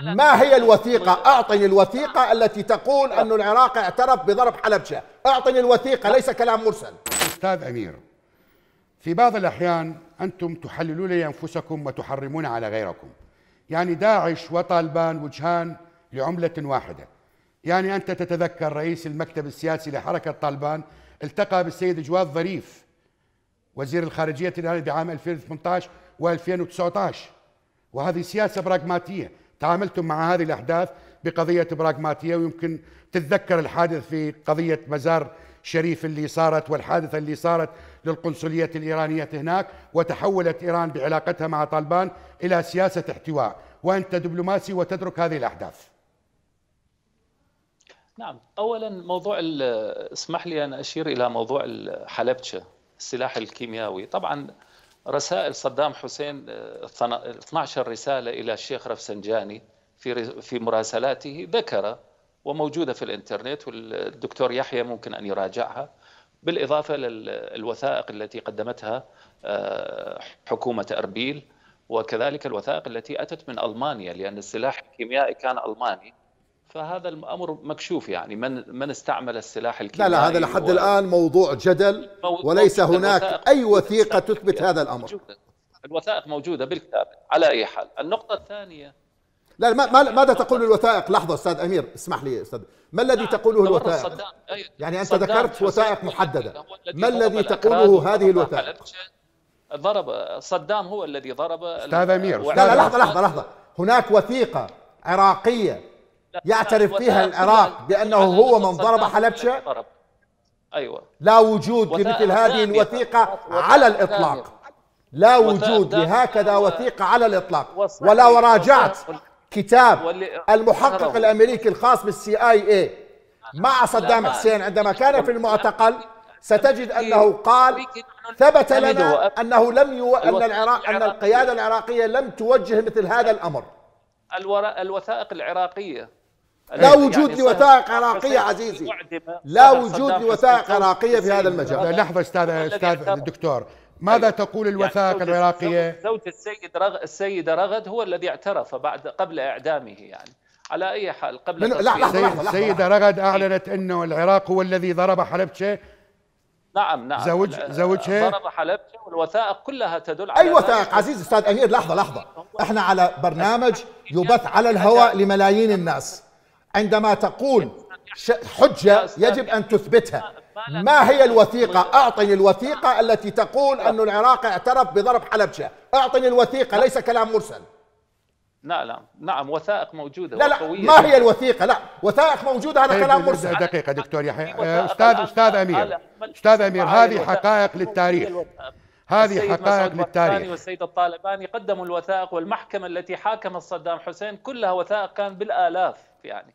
ما هي الوثيقة؟ أعطني الوثيقة التي تقول أن العراق اعترف بضرب حلبشة أعطني الوثيقة ليس كلام مرسل أستاذ أمير في بعض الأحيان أنتم تحللون لأنفسكم وتحرمون على غيركم يعني داعش وطالبان وجهان لعملة واحدة يعني أنت تتذكر رئيس المكتب السياسي لحركة طالبان التقى بالسيد جواد ظريف وزير الخارجية الآن بعام 2018 و2019 وهذه سياسة براغماتية تعاملتم مع هذه الأحداث بقضية براغماتية ويمكن تتذكر الحادث في قضية مزار شريف اللي صارت والحادثة اللي صارت للقنصلية الإيرانية هناك وتحولت إيران بعلاقتها مع طالبان إلى سياسة احتواء وأنت دبلوماسي وتترك هذه الأحداث نعم أولا موضوع اسمح لي أن أشير إلى موضوع الحلبشة السلاح الكيميائي طبعا رسائل صدام حسين 12 آه، رسالة إلى الشيخ رفسنجاني في في مراسلاته ذكر وموجودة في الإنترنت والدكتور يحيى ممكن أن يراجعها بالإضافة للوثائق التي قدمتها آه، حكومة أربيل وكذلك الوثائق التي أتت من ألمانيا لأن السلاح الكيميائي كان ألماني فهذا الامر مكشوف يعني من من استعمل السلاح الكيميائي لا لا هذا لحد و... الان موضوع جدل وليس هناك اي وثيقه تثبت هذا الامر موجودة. الوثائق موجوده بالكتاب على اي حال النقطه الثانيه لا ما ما ماذا تقول الوثائق لحظه استاذ امير اسمح لي استاذ ما الذي نعم. تقوله الوثائق أيوة. يعني انت ذكرت وثائق محدده ما الذي تقوله هذه الوثائق ضرب صدام هو الذي ضرب استاذ امير لا لا لحظه لحظه لحظه هناك وثيقه عراقيه يعترف فيها العراق بأنه هو من ضرب حلبشة أيوة لا وجود لمثل هذه الوثيقة على الإطلاق لا وجود لهكذا وثيقة على الإطلاق ولا وراجعت كتاب المحقق الأمريكي الخاص بالسي آي اي مع صدام حسين عندما كان في المعتقل ستجد انه قال ثبت نعم، لنا انه لم يو... ان العراق ان القياده العراقيه لم توجه مثل هذا الامر الوثائق العراقيه لا يعني وجود يعني لوثائق عراقيه عزيزي لا وجود لوثائق عراقيه في هذا المجال لحظه استاذ استاذ الدكتور ماذا تقول الوثائق يعني العراقيه زوج السيد رغ السيده رغد هو الذي اعترف بعد قبل اعدامه يعني على اي حال قبل لا لحظه السيده رغد اعلنت انه العراق هو الذي ضرب حلبشه نعم نعم زوج زوجها ضرب حلبشه والوثائق كلها تدل على اي وثائق عزيز استاذ امير لحظه لحظه احنا على برنامج يبث على الهواء لملايين الناس عندما تقول حجة يجب أن تثبتها ما هي الوثيقة أعطني الوثيقة التي تقول أن العراق اعترف بضرب حلبشة أعطني الوثيقة ليس كلام مرسل لا لا نعم وثائق موجوده لا لا ما هي الوثيقه لا وثائق موجوده هذا طيب، كلام مرسل دقيقه دكتور يحيى أيوة، استاذ استاذ امير استاذ امير هذه حقائق للتاريخ هذه حقائق للتاريخ والسيد الطالباني قدموا الوثائق والمحكمة التي حاكمت صدام حسين كلها وثائق كان بالآلاف يعني